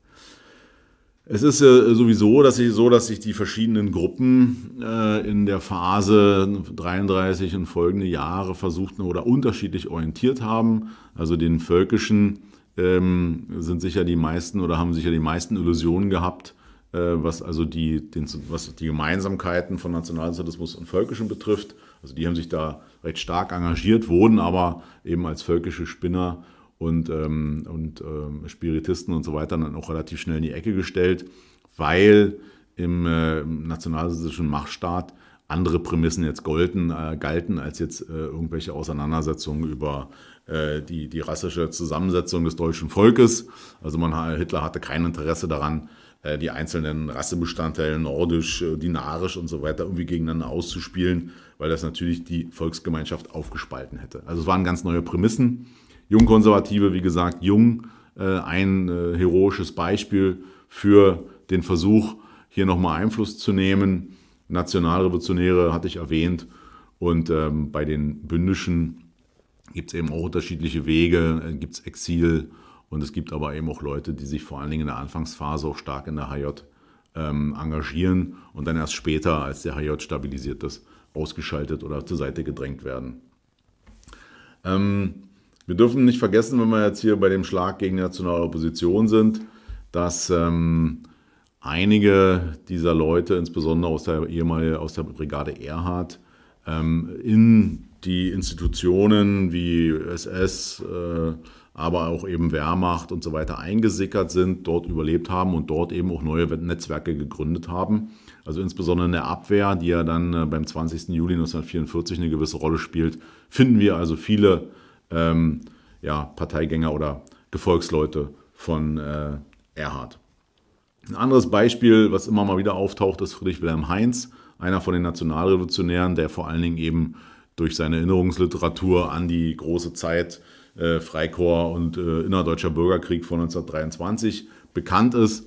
Es ist ja sowieso dass ich, so, dass sich die verschiedenen Gruppen äh, in der Phase 33 und folgende Jahre versuchten oder unterschiedlich orientiert haben. Also den völkischen ähm, sind sicher die meisten oder haben sicher die meisten Illusionen gehabt, äh, was also die, den, was die Gemeinsamkeiten von Nationalsozialismus und Völkischen betrifft. Also die haben sich da recht stark engagiert, wurden aber eben als völkische Spinner und, ähm, und ähm, Spiritisten und so weiter dann auch relativ schnell in die Ecke gestellt, weil im äh, nationalsozialistischen Machtstaat andere Prämissen jetzt golden, äh, galten als jetzt äh, irgendwelche Auseinandersetzungen über äh, die, die rassische Zusammensetzung des deutschen Volkes. Also man, Hitler hatte kein Interesse daran, äh, die einzelnen Rassebestandteile, nordisch, äh, dinarisch und so weiter, irgendwie gegeneinander auszuspielen, weil das natürlich die Volksgemeinschaft aufgespalten hätte. Also es waren ganz neue Prämissen. Jungkonservative, wie gesagt, jung, äh, ein äh, heroisches Beispiel für den Versuch, hier nochmal Einfluss zu nehmen. Nationalrevolutionäre hatte ich erwähnt. Und ähm, bei den Bündischen gibt es eben auch unterschiedliche Wege, äh, gibt es Exil und es gibt aber eben auch Leute, die sich vor allen Dingen in der Anfangsphase auch stark in der HJ ähm, engagieren und dann erst später, als der HJ stabilisiert ist, ausgeschaltet oder zur Seite gedrängt werden. Ähm, wir dürfen nicht vergessen, wenn wir jetzt hier bei dem Schlag gegen die nationale Opposition sind, dass ähm, einige dieser Leute, insbesondere aus der ehemaligen, aus der Brigade Erhard, ähm, in die Institutionen wie SS, äh, aber auch eben Wehrmacht und so weiter eingesickert sind, dort überlebt haben und dort eben auch neue Netzwerke gegründet haben. Also insbesondere in der Abwehr, die ja dann äh, beim 20. Juli 1944 eine gewisse Rolle spielt, finden wir also viele ähm, ja, Parteigänger oder Gefolgsleute von äh, Erhard. Ein anderes Beispiel, was immer mal wieder auftaucht, ist Friedrich Wilhelm Heinz, einer von den Nationalrevolutionären, der vor allen Dingen eben durch seine Erinnerungsliteratur an die große Zeit äh, Freikorps und äh, innerdeutscher Bürgerkrieg von 1923 bekannt ist,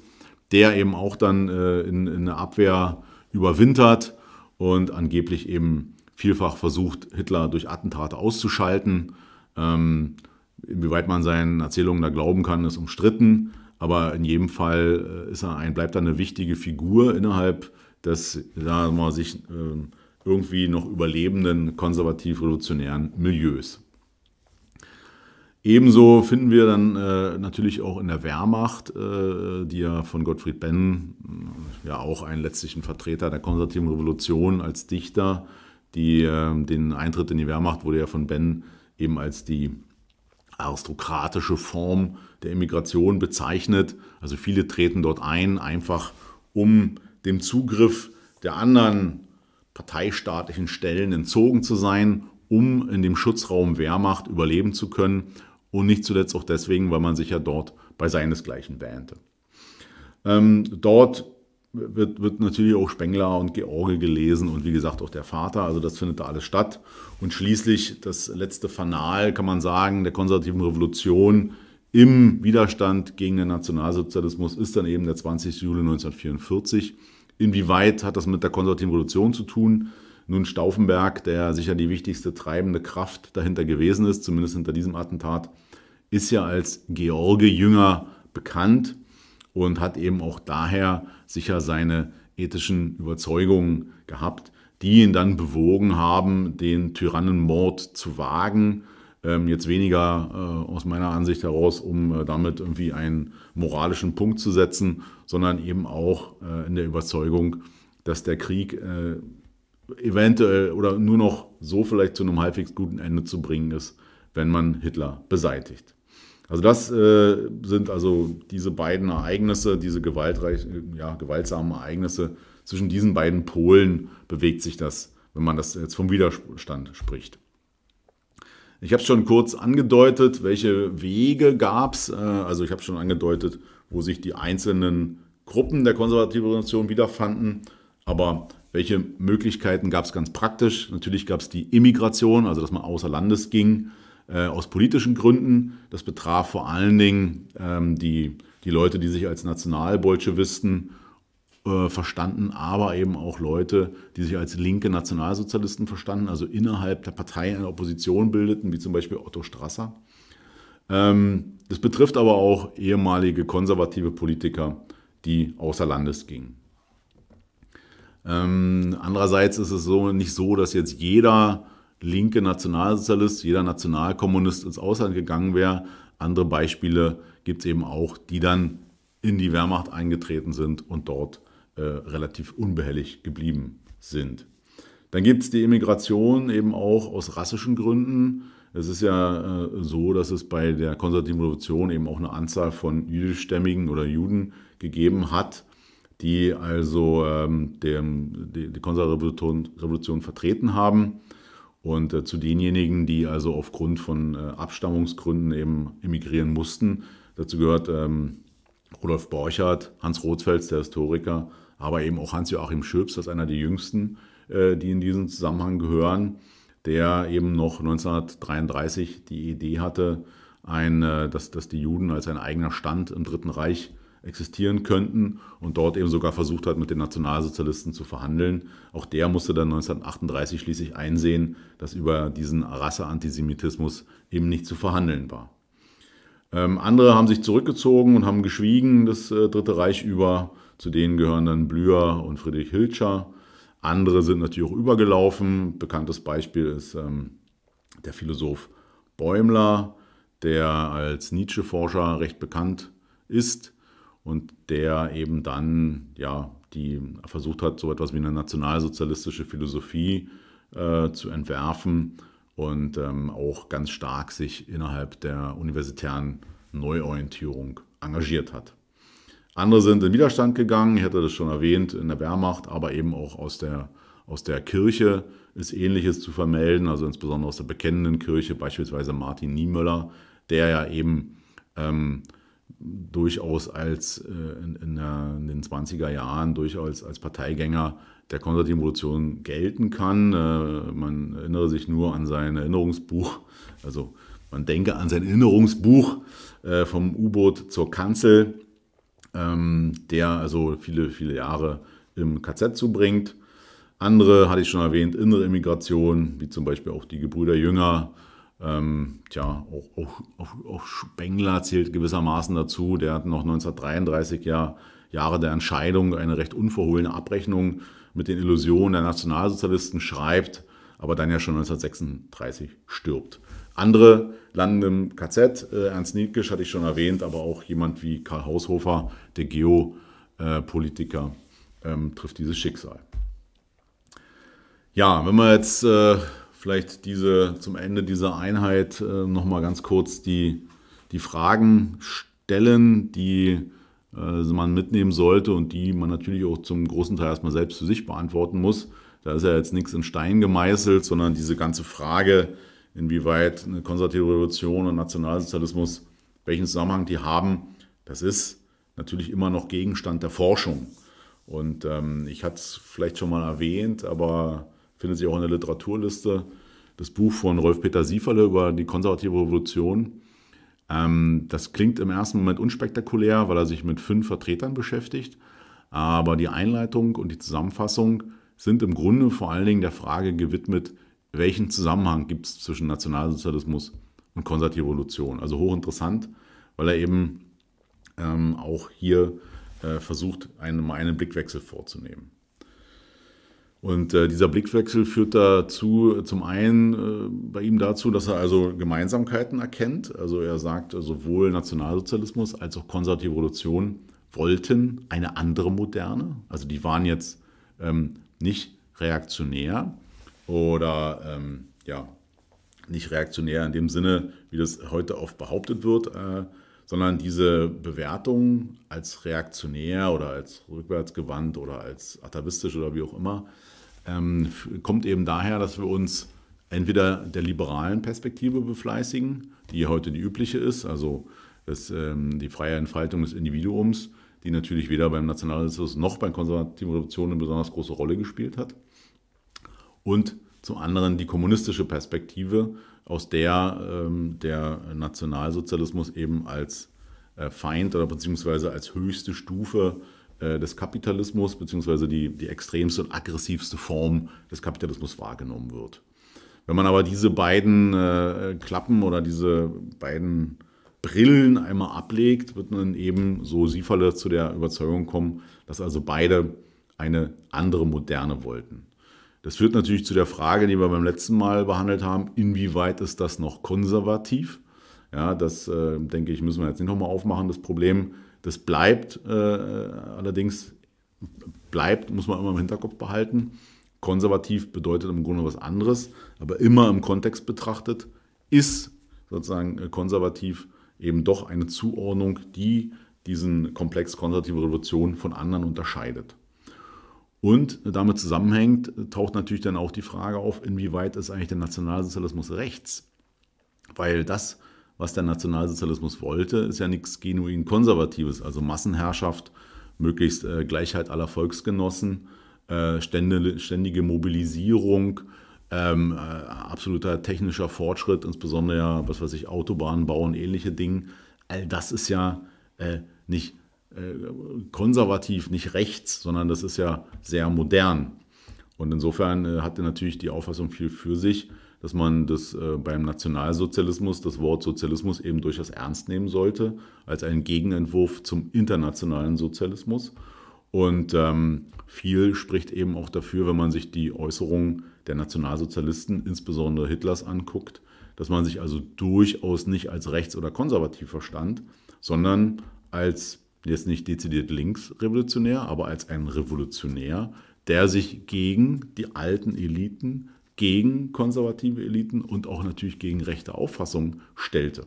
der eben auch dann äh, in, in der Abwehr überwintert und angeblich eben vielfach versucht, Hitler durch Attentate auszuschalten. Ähm, inwieweit man seinen Erzählungen da glauben kann, ist umstritten. Aber in jedem Fall äh, ist er ein, bleibt er eine wichtige Figur innerhalb des, sagen mal, sich ähm, irgendwie noch überlebenden konservativ-revolutionären Milieus. Ebenso finden wir dann äh, natürlich auch in der Wehrmacht, äh, die ja von Gottfried Benn, äh, ja auch einen letztlichen Vertreter der konservativen Revolution als Dichter, die äh, den Eintritt in die Wehrmacht wurde ja von Benn eben als die aristokratische Form der Immigration bezeichnet. Also viele treten dort ein, einfach um dem Zugriff der anderen parteistaatlichen Stellen entzogen zu sein, um in dem Schutzraum Wehrmacht überleben zu können und nicht zuletzt auch deswegen, weil man sich ja dort bei seinesgleichen wähnte. Ähm, dort wird, wird natürlich auch Spengler und George gelesen und wie gesagt auch der Vater. Also das findet da alles statt. Und schließlich das letzte Fanal, kann man sagen, der konservativen Revolution im Widerstand gegen den Nationalsozialismus ist dann eben der 20. Juli 1944. Inwieweit hat das mit der konservativen Revolution zu tun? Nun, Stauffenberg, der sicher die wichtigste treibende Kraft dahinter gewesen ist, zumindest hinter diesem Attentat, ist ja als George Jünger bekannt und hat eben auch daher sicher seine ethischen Überzeugungen gehabt, die ihn dann bewogen haben, den Tyrannenmord zu wagen. Ähm, jetzt weniger äh, aus meiner Ansicht heraus, um äh, damit irgendwie einen moralischen Punkt zu setzen, sondern eben auch äh, in der Überzeugung, dass der Krieg eventuell oder nur noch so vielleicht zu einem halbwegs guten Ende zu bringen ist, wenn man Hitler beseitigt. Also das äh, sind also diese beiden Ereignisse, diese gewaltreichen, äh, ja, gewaltsamen Ereignisse. Zwischen diesen beiden Polen bewegt sich das, wenn man das jetzt vom Widerstand spricht. Ich habe schon kurz angedeutet, welche Wege gab es. Äh, also ich habe schon angedeutet, wo sich die einzelnen Gruppen der konservativen Revolution wiederfanden. Aber welche Möglichkeiten gab es ganz praktisch? Natürlich gab es die Immigration, also dass man außer Landes ging. Äh, aus politischen Gründen. Das betraf vor allen Dingen ähm, die, die Leute, die sich als Nationalbolschewisten äh, verstanden, aber eben auch Leute, die sich als linke Nationalsozialisten verstanden, also innerhalb der Partei eine Opposition bildeten, wie zum Beispiel Otto Strasser. Ähm, das betrifft aber auch ehemalige konservative Politiker, die außer Landes gingen. Ähm, andererseits ist es so nicht so, dass jetzt jeder linke Nationalsozialist, jeder Nationalkommunist ins Ausland gegangen wäre. Andere Beispiele gibt es eben auch, die dann in die Wehrmacht eingetreten sind und dort äh, relativ unbehelligt geblieben sind. Dann gibt es die Immigration eben auch aus rassischen Gründen. Es ist ja äh, so, dass es bei der konservativen Revolution eben auch eine Anzahl von jüdischstämmigen oder Juden gegeben hat, die also ähm, dem, die, die Konservative Revolution vertreten haben. Und äh, zu denjenigen, die also aufgrund von äh, Abstammungsgründen eben emigrieren mussten, dazu gehört ähm, Rudolf Borchardt, Hans Rothfels, der Historiker, aber eben auch Hans-Joachim Schöps, das ist einer der jüngsten, äh, die in diesen Zusammenhang gehören, der eben noch 1933 die Idee hatte, ein, äh, dass, dass die Juden als ein eigener Stand im Dritten Reich äh, existieren könnten und dort eben sogar versucht hat, mit den Nationalsozialisten zu verhandeln. Auch der musste dann 1938 schließlich einsehen, dass über diesen Rasseantisemitismus eben nicht zu verhandeln war. Ähm, andere haben sich zurückgezogen und haben geschwiegen das äh, Dritte Reich über. Zu denen gehören dann Blüher und Friedrich Hilscher. Andere sind natürlich auch übergelaufen. Bekanntes Beispiel ist ähm, der Philosoph Bäumler, der als Nietzsche-Forscher recht bekannt ist und der eben dann ja die versucht hat, so etwas wie eine nationalsozialistische Philosophie äh, zu entwerfen und ähm, auch ganz stark sich innerhalb der universitären Neuorientierung engagiert hat. Andere sind in Widerstand gegangen, ich hatte das schon erwähnt, in der Wehrmacht, aber eben auch aus der, aus der Kirche ist Ähnliches zu vermelden, also insbesondere aus der bekennenden Kirche, beispielsweise Martin Niemöller, der ja eben ähm, durchaus als äh, in, in, der, in, den 20er Jahren durchaus als Parteigänger der konservativen gelten kann. Äh, man erinnere sich nur an sein Erinnerungsbuch, also man denke an sein Erinnerungsbuch äh, vom U-Boot zur Kanzel, ähm, der also viele, viele Jahre im KZ zubringt. Andere hatte ich schon erwähnt, innere Immigration, wie zum Beispiel auch die Gebrüder Jünger, ähm, tja, auch, auch, auch, auch, Spengler zählt gewissermaßen dazu. Der hat noch 1933 ja, Jahre der Entscheidung eine recht unverhohlene Abrechnung mit den Illusionen der Nationalsozialisten schreibt, aber dann ja schon 1936 stirbt. Andere landen im KZ. Äh, Ernst Nietkisch hatte ich schon erwähnt, aber auch jemand wie Karl Haushofer, der Geopolitiker, ähm, trifft dieses Schicksal. Ja, wenn wir jetzt äh, vielleicht diese, zum Ende dieser Einheit äh, nochmal ganz kurz die, die Fragen stellen, die äh, man mitnehmen sollte und die man natürlich auch zum großen Teil erstmal selbst für sich beantworten muss. Da ist ja jetzt nichts in Stein gemeißelt, sondern diese ganze Frage, inwieweit eine konservative Revolution und Nationalsozialismus, welchen Zusammenhang die haben, das ist natürlich immer noch Gegenstand der Forschung. Und ähm, ich hatte es vielleicht schon mal erwähnt, aber findet sich auch in der Literaturliste. Das Buch von Rolf-Peter Sieferle über die konservative Revolution. Ähm, das klingt im ersten Moment unspektakulär, weil er sich mit fünf Vertretern beschäftigt. Aber die Einleitung und die Zusammenfassung sind im Grunde vor allen Dingen der Frage gewidmet, welchen Zusammenhang gibt es zwischen Nationalsozialismus und konservative Revolution. Also hochinteressant, weil er eben ähm, auch hier äh, versucht, einen Blickwechsel vorzunehmen. Und äh, dieser Blickwechsel führt dazu, zum einen äh, bei ihm dazu, dass er also Gemeinsamkeiten erkennt. Also er sagt, sowohl Nationalsozialismus als auch konservative Revolution wollten eine andere Moderne. Also die waren jetzt ähm, nicht reaktionär oder ähm, ja, nicht reaktionär in dem Sinne, wie das heute oft behauptet wird, äh, sondern diese Bewertung als reaktionär oder als rückwärtsgewandt oder als atavistisch oder wie auch immer, ähm, kommt eben daher, dass wir uns entweder der liberalen Perspektive befleißigen, die heute die übliche ist, also das, ähm, die freie Entfaltung des Individuums, die natürlich weder beim Nationalsozialismus noch bei konservativen Revolutionen eine besonders große Rolle gespielt hat. Und zum anderen die kommunistische Perspektive, aus der ähm, der Nationalsozialismus eben als äh, Feind oder beziehungsweise als höchste Stufe äh, des Kapitalismus beziehungsweise die, die extremste und aggressivste Form des Kapitalismus wahrgenommen wird. Wenn man aber diese beiden äh, Klappen oder diese beiden Brillen einmal ablegt, wird man eben, so siefalle zu der Überzeugung kommen, dass also beide eine andere Moderne wollten. Das führt natürlich zu der Frage, die wir beim letzten Mal behandelt haben, inwieweit ist das noch konservativ? Ja, das, äh, denke ich, müssen wir jetzt nicht nochmal aufmachen, das Problem das bleibt äh, allerdings, bleibt, muss man immer im Hinterkopf behalten. Konservativ bedeutet im Grunde was anderes, aber immer im Kontext betrachtet ist sozusagen äh, konservativ eben doch eine Zuordnung, die diesen Komplex konservative Revolution von anderen unterscheidet. Und damit zusammenhängt, äh, taucht natürlich dann auch die Frage auf, inwieweit ist eigentlich der Nationalsozialismus rechts? Weil das was der Nationalsozialismus wollte, ist ja nichts genuin Konservatives, also Massenherrschaft, möglichst äh, Gleichheit aller Volksgenossen, äh, ständige, ständige, Mobilisierung, ähm, äh, absoluter technischer Fortschritt, insbesondere ja, was weiß ich, Autobahnen bauen, ähnliche Dinge. All das ist ja äh, nicht äh, konservativ, nicht rechts, sondern das ist ja sehr modern. Und insofern äh, hatte natürlich die Auffassung viel für sich, dass man das äh, beim Nationalsozialismus, das Wort Sozialismus eben durchaus ernst nehmen sollte, als einen Gegenentwurf zum internationalen Sozialismus. Und ähm, viel spricht eben auch dafür, wenn man sich die Äußerungen der Nationalsozialisten, insbesondere Hitlers, anguckt, dass man sich also durchaus nicht als rechts oder konservativ verstand, sondern als jetzt nicht dezidiert linksrevolutionär, aber als ein Revolutionär, der sich gegen die alten Eliten, gegen konservative Eliten und auch natürlich gegen rechte Auffassungen stellte.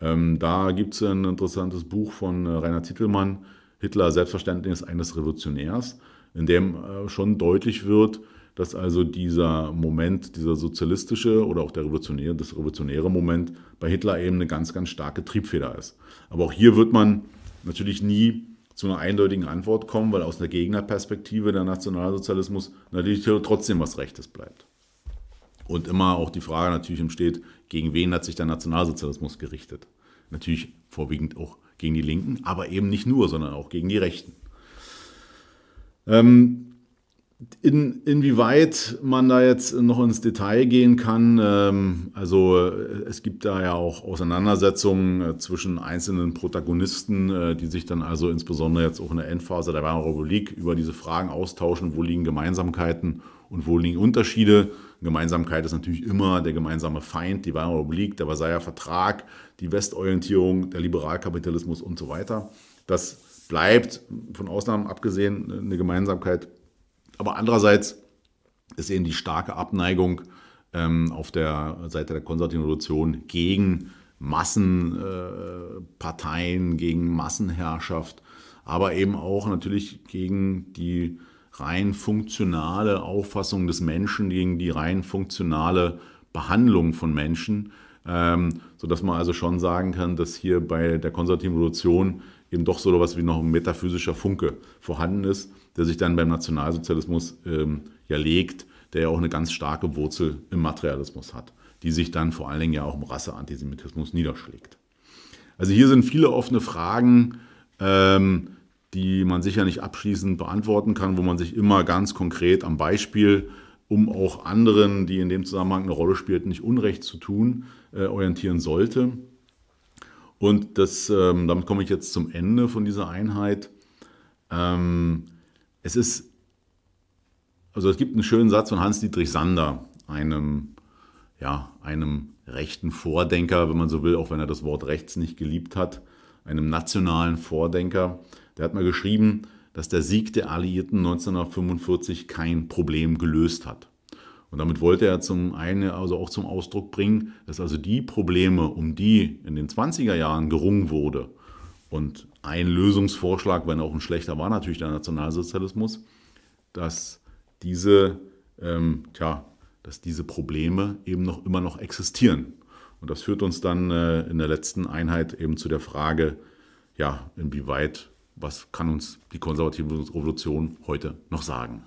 Ähm, da gibt es ein interessantes Buch von äh, Rainer Titelmann, Hitler Selbstverständnis eines Revolutionärs, in dem äh, schon deutlich wird, dass also dieser Moment, dieser sozialistische oder auch der revolutionäre, das revolutionäre Moment bei Hitler eben eine ganz, ganz starke Triebfeder ist. Aber auch hier wird man natürlich nie zu einer eindeutigen Antwort kommen, weil aus einer Gegnerperspektive der Nationalsozialismus natürlich trotzdem was Rechtes bleibt. Und immer auch die Frage natürlich entsteht, gegen wen hat sich der Nationalsozialismus gerichtet? Natürlich vorwiegend auch gegen die Linken, aber eben nicht nur, sondern auch gegen die Rechten. Ähm, in, inwieweit man da jetzt noch ins Detail gehen kann, ähm, also äh, es gibt da ja auch Auseinandersetzungen äh, zwischen einzelnen Protagonisten, äh, die sich dann also insbesondere jetzt auch in der Endphase der Weimarer Republik über diese Fragen austauschen, wo liegen Gemeinsamkeiten und wo liegen Unterschiede. Gemeinsamkeit ist natürlich immer der gemeinsame Feind, die Weimarer Republik, der Versailler Vertrag, die Westorientierung, der Liberalkapitalismus und so weiter. Das bleibt, von Ausnahmen abgesehen, eine Gemeinsamkeit. Aber andererseits ist eben die starke Abneigung ähm, auf der Seite der konservativen Revolution gegen Massenparteien, äh, gegen Massenherrschaft, aber eben auch natürlich gegen die rein funktionale Auffassung des Menschen gegen die rein funktionale Behandlung von Menschen, ähm, sodass man also schon sagen kann, dass hier bei der konservativen Revolution eben doch so etwas wie noch ein metaphysischer Funke vorhanden ist, der sich dann beim Nationalsozialismus ähm, ja legt, der ja auch eine ganz starke Wurzel im Materialismus hat, die sich dann vor allen Dingen ja auch im Rasseantisemitismus niederschlägt. Also hier sind viele offene Fragen. Ähm, die man sicher nicht abschließend beantworten kann, wo man sich immer ganz konkret am Beispiel, um auch anderen, die in dem Zusammenhang eine Rolle spielten, nicht Unrecht zu tun, äh, orientieren sollte. Und das, ähm, damit komme ich jetzt zum Ende von dieser Einheit. Ähm, es ist, also es gibt einen schönen Satz von Hans-Dietrich Sander, einem, ja, einem rechten Vordenker, wenn man so will, auch wenn er das Wort rechts nicht geliebt hat, einem nationalen Vordenker, der hat mal geschrieben, dass der Sieg der Alliierten 1945 kein Problem gelöst hat. Und damit wollte er zum einen also auch zum Ausdruck bringen, dass also die Probleme, um die in den 20er Jahren gerungen wurde, und ein Lösungsvorschlag, wenn auch ein schlechter, war natürlich der Nationalsozialismus, dass diese, ähm, tja, dass diese Probleme eben noch immer noch existieren. Und das führt uns dann äh, in der letzten Einheit eben zu der Frage, ja, inwieweit was kann uns die konservative Revolution heute noch sagen?